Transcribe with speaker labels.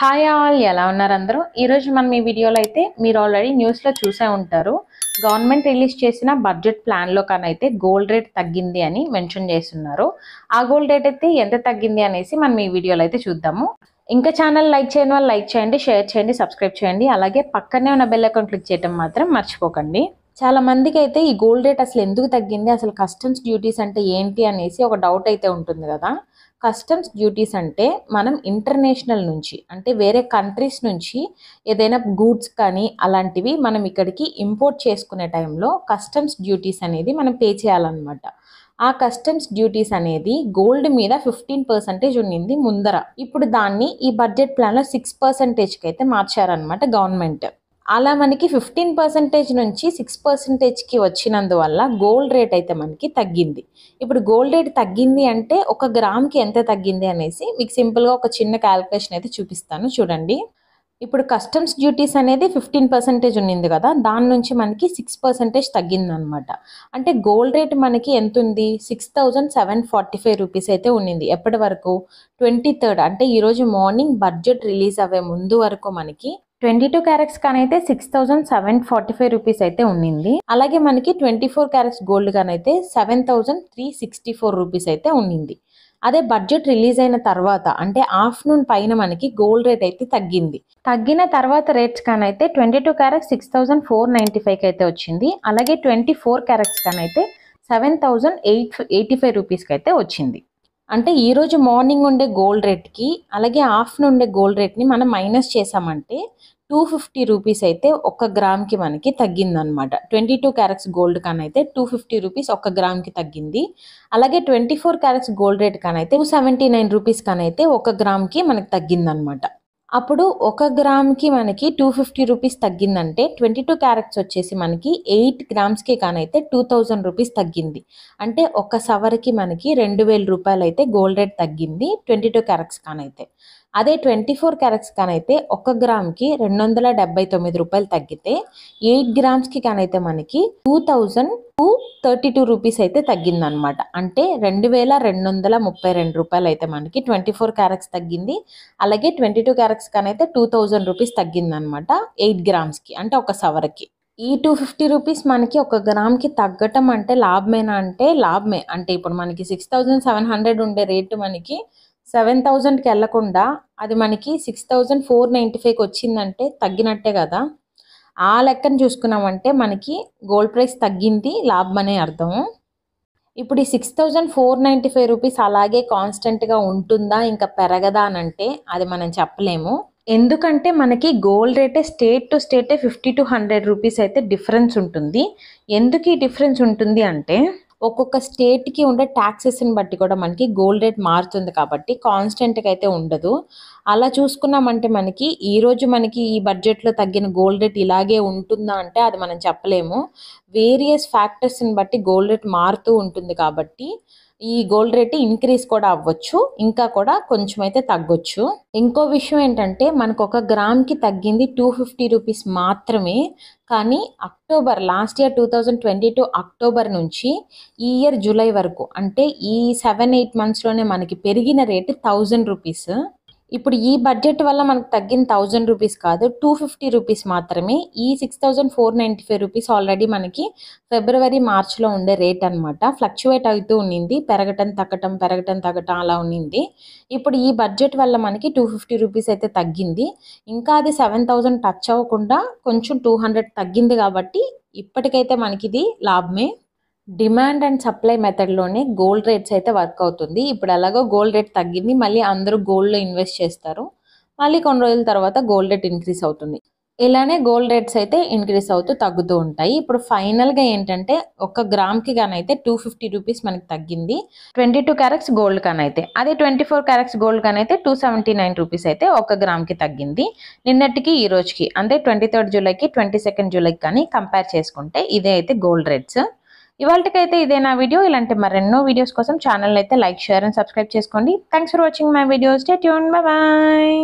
Speaker 1: hi all ఎలా ఉన్నారు అందరూ ఈరోజు మనం ఈ వీడియోలో అయితే మీరు ఆల్రెడీ న్యూస్లో చూసే ఉంటారు గవర్నమెంట్ రిలీజ్ చేసిన బడ్జెట్ ప్లాన్లో అయితే గోల్డ్ రేట్ తగ్గింది అని మెన్షన్ చేస్తున్నారు ఆ గోల్డ్ రేట్ అయితే ఎంత తగ్గింది అనేసి మనం ఈ వీడియోలో అయితే చూద్దాము ఇంకా ఛానల్ లైక్ చేయని వాళ్ళు లైక్ చేయండి షేర్ చేయండి సబ్స్క్రైబ్ చేయండి అలాగే పక్కనే ఉన్న బెల్ అకౌంట్ క్లిక్ చేయడం మాత్రం మర్చిపోకండి చాలా మందికి అయితే ఈ గోల్డ్ రేట్ అసలు ఎందుకు తగ్గింది అసలు కస్టమ్స్ డ్యూటీస్ అంటే ఏంటి అనేసి ఒక డౌట్ అయితే ఉంటుంది కదా కస్టమ్స్ డ్యూటీస్ అంటే మనం ఇంటర్నేషనల్ నుంచి అంటే వేరే కంట్రీస్ నుంచి ఏదైనా గూడ్స్ కానీ అలాంటివి మనం ఇక్కడికి ఇంపోర్ట్ చేసుకునే టైంలో కస్టమ్స్ డ్యూటీస్ అనేది మనం పే చేయాలన్నమాట ఆ కస్టమ్స్ డ్యూటీస్ అనేది గోల్డ్ మీద ఫిఫ్టీన్ పర్సెంటేజ్ ఉండింది ముందర ఇప్పుడు దాన్ని ఈ బడ్జెట్ ప్లాన్లో సిక్స్ పర్సెంటేజ్కి అయితే మార్చారనమాట గవర్నమెంట్ అలా మనకి ఫిఫ్టీన్ పర్సెంటేజ్ నుంచి సిక్స్ పర్సెంటేజ్కి వచ్చినందువల్ల గోల్డ్ రేట్ అయితే మనకి తగ్గింది ఇప్పుడు గోల్డ్ రేట్ తగ్గింది అంటే ఒక గ్రామ్కి ఎంత తగ్గింది అనేసి మీకు సింపుల్గా ఒక చిన్న క్యాలిక్యులేషన్ అయితే చూపిస్తాను చూడండి ఇప్పుడు కస్టమ్స్ డ్యూటీస్ అనేది ఫిఫ్టీన్ పర్సెంటేజ్ ఉన్నింది కదా దాని నుంచి మనకి సిక్స్ పర్సెంటేజ్ తగ్గిందనమాట అంటే గోల్డ్ రేట్ మనకి ఎంత ఉంది six thousand seven forty five rupees అయితే ఉన్నింది ఎప్పటి వరకు ట్వంటీ థర్డ్ అంటే ఈరోజు మార్నింగ్ బడ్జెట్ రిలీజ్ అవ్వే ముందు వరకు మనకి ట్వంటీ టూ క్యారెట్స్ కానైతే six thousand seven forty five rupees అయితే ఉండింది అలాగే మనకి ట్వంటీ ఫోర్ క్యారెట్స్ గోల్డ్ కానైతే seven thousand three sixty four rupees అయితే ఉండింది అదే బడ్జెట్ రిలీజ్ అయిన తర్వాత అంటే ఆఫ్టర్నూన్ పైన మనకి గోల్డ్ రేట్ అయితే తగ్గింది తగ్గిన తర్వాత రేట్స్ కానైతే twenty two carats six thousand four ninety ఫైవ్కి అయితే వచ్చింది అలాగే ట్వంటీ ఫోర్ క్యారెట్స్ కానైతే seven thousand eight eighty five రూపీస్కి అయితే వచ్చింది అంటే ఈరోజు మార్నింగ్ ఉండే గోల్డ్ రేట్కి అలాగే ఆఫ్టర్నూన్ ఉండే గోల్డ్ రేట్ని మనం మైనస్ చేసామంటే టూ ఫిఫ్టీ రూపీస్ అయితే ఒక్క గ్రామ్కి మనకి తగ్గిందనమాట ట్వంటీ టూ క్యారెట్స్ గోల్డ్ కానైతే టూ ఫిఫ్టీ రూపీస్ ఒక్క గ్రామ్కి తగ్గింది అలాగే twenty four carats gold rate కానైతే సెవెంటీ నైన్ రూపీస్ కానైతే ఒక గ్రామ్కి మనకి తగ్గిందనమాట అప్పుడు ఒక గ్రామ్కి మనకి టూ ఫిఫ్టీ రూపీస్ తగ్గిందంటే ట్వంటీ టూ క్యారెట్స్ వచ్చేసి మనకి ఎయిట్ గ్రామ్స్కి కానైతే టూ థౌజండ్ రూపీస్ తగ్గింది అంటే ఒక సవర్కి మనకి రెండు వేల రూపాయలు అయితే గోల్డ్ రేట్ తగ్గింది ట్వంటీ టూ క్యారెట్స్ కానైతే అదే ట్వంటీ ఫోర్ క్యారెట్స్ కానైతే ఒక గ్రామ్కి రెండు వందల డెబ్బై తొమ్మిది రూపాయలు తగ్గితే ఎయిట్ గ్రామ్స్కి కానైతే మనకి two thousand thirty two rupees అయితే తగ్గిందనమాట అంటే రెండు వేల రెండు వందల ముప్పై రెండు రూపాయలు అయితే మనకి ట్వంటీ ఫోర్ క్యారెట్స్ తగ్గింది అలాగే ట్వంటీ టూ క్యారెట్స్ కానైతే టూ థౌజండ్ రూపీస్ తగ్గిందనమాట ఎయిట్ గ్రామ్స్కి అంటే ఒక సవర్కి ఈ టూ ఫిఫ్టీ రూపీస్ మనకి ఒక గ్రామ్కి తగ్గటం అంటే లాభమేనా అంటే లాభమే అంటే ఇప్పుడు మనకి సిక్స్ థౌజండ్ సెవెన్ హండ్రెడ్ ఉండే రేటు మనకి సెవెన్ థౌజండ్కి వెళ్ళకుండా అది మనకి సిక్స్ థౌజండ్ ఫోర్ నైంటీ ఫైవ్కి వచ్చిందంటే తగ్గినట్టే కదా ఆ లెక్కను చూసుకున్నామంటే మనకి గోల్డ్ ప్రైస్ తగ్గింది లాభం అనే అర్థం ఇప్పుడు ఈ six thousand four ninety five rupees అలాగే కాన్స్టెంట్గా ఉంటుందా ఇంకా పెరగదా అని అంటే అది మనం చెప్పలేము ఎందుకంటే మనకి గోల్డ్ రేటే స్టేట్ టు స్టేటే ఫిఫ్టీ టు హండ్రెడ్ రూపీస్ అయితే డిఫరెన్స్ ఉంటుంది ఎందుకు ఈ డిఫరెన్స్ ఉంటుంది అంటే ఒక్కొక్క స్టేట్కి ఉండే ట్యాక్సెస్ని బట్టి కూడా మనకి గోల్డ్ రేట్ మారుతుంది కాబట్టి కాన్స్టెంట్గా అయితే ఉండదు అలా చూసుకున్నామంటే మనకి ఈరోజు మనకి ఈ బడ్జెట్లో తగ్గిన గోల్డ్ రేట్ ఇలాగే ఉంటుందా అంటే అది మనం చెప్పలేము వేరియస్ ఫ్యాక్టర్స్ని బట్టి గోల్డ్ రేట్ మారుతూ ఉంటుంది కాబట్టి ఈ గోల్డ్ రేట్ ఇంక్రీస్ కూడా అవ్వచ్చు ఇంకా కూడా కొంచెం అయితే తగ్గొచ్చు ఇంకో విషయం ఏంటంటే మనకు ఒక గ్రామ్కి తగ్గింది టూ ఫిఫ్టీ రూపీస్ మాత్రమే కానీ October last year two thousand twenty two October నుంచి ఈ ఇయర్ జూలై వరకు అంటే ఈ సెవెన్ ఎయిట్ మంత్స్లోనే మనకి పెరిగిన రేటు థౌజండ్ రూపీస్ ఇప్పుడు ఈ బడ్జెట్ వల్ల మనకు తగ్గిన థౌజండ్ రూపీస్ కాదు టూ ఫిఫ్టీ రూపీస్ మాత్రమే ఈ six thousand four ninety five rupees already మనకి ఫిబ్రవరి మార్చ్లో ఉండే రేట్ అనమాట ఫ్లక్చువేట్ అవుతూ ఉండింది పెరగటం తగ్గటం పెరగటం తగ్గటం అలా ఉండింది ఇప్పుడు ఈ బడ్జెట్ వల్ల మనకి టూ ఫిఫ్టీ రూపీస్ అయితే తగ్గింది ఇంకా అది సెవెన్ థౌజండ్ టచ్ అవ్వకుండా కొంచెం టూ హండ్రెడ్ తగ్గింది కాబట్టి ఇప్పటికైతే మనకి ఇది లాభమే డిమాండ్ అండ్ సప్లై మెథడ్లోనే గోల్డ్ రేట్స్ అయితే వర్క్ అవుతుంది ఇప్పుడు అలాగో గోల్డ్ రేట్ తగ్గింది మళ్ళీ అందరూ గోల్డ్లో ఇన్వెస్ట్ చేస్తారు మళ్ళీ కొన్ని రోజుల తర్వాత గోల్డ్ రేట్ ఇంక్రీస్ అవుతుంది ఇలానే గోల్డ్ రేట్స్ అయితే ఇంక్రీస్ అవుతూ తగ్గుతూ ఉంటాయి ఇప్పుడు ఫైనల్గా ఏంటంటే ఒక గ్రామ్కి కానైతే టూ ఫిఫ్టీ రూపీస్ మనకి తగ్గింది ట్వంటీ టూ క్యారెట్స్ గోల్డ్ కానైతే అదే ట్వంటీ ఫోర్ క్యారెట్స్ గోల్డ్ కానైతే టూ సెవెంటీ నైన్ రూపీస్ అయితే ఒక గ్రామ్కి తగ్గింది నిన్నటికి ఈ రోజుకి అంటే ట్వంటీ థర్డ్ జూలైకి ట్వంటీ సెకండ్ జూలైకి కానీ కంపేర్ చేసుకుంటే ఇదే అయితే గోల్డ్ రేట్స్ ఇవాళకైతే ఇదే నా వీడియో ఇలాంటి మరెన్నో వీడియోస్ కోసం ఛానల్ అయితే లైక్ షేర్ అండ్ సబ్స్క్రైబ్ చేసుకోండి thanks for watching my videos stay tune bye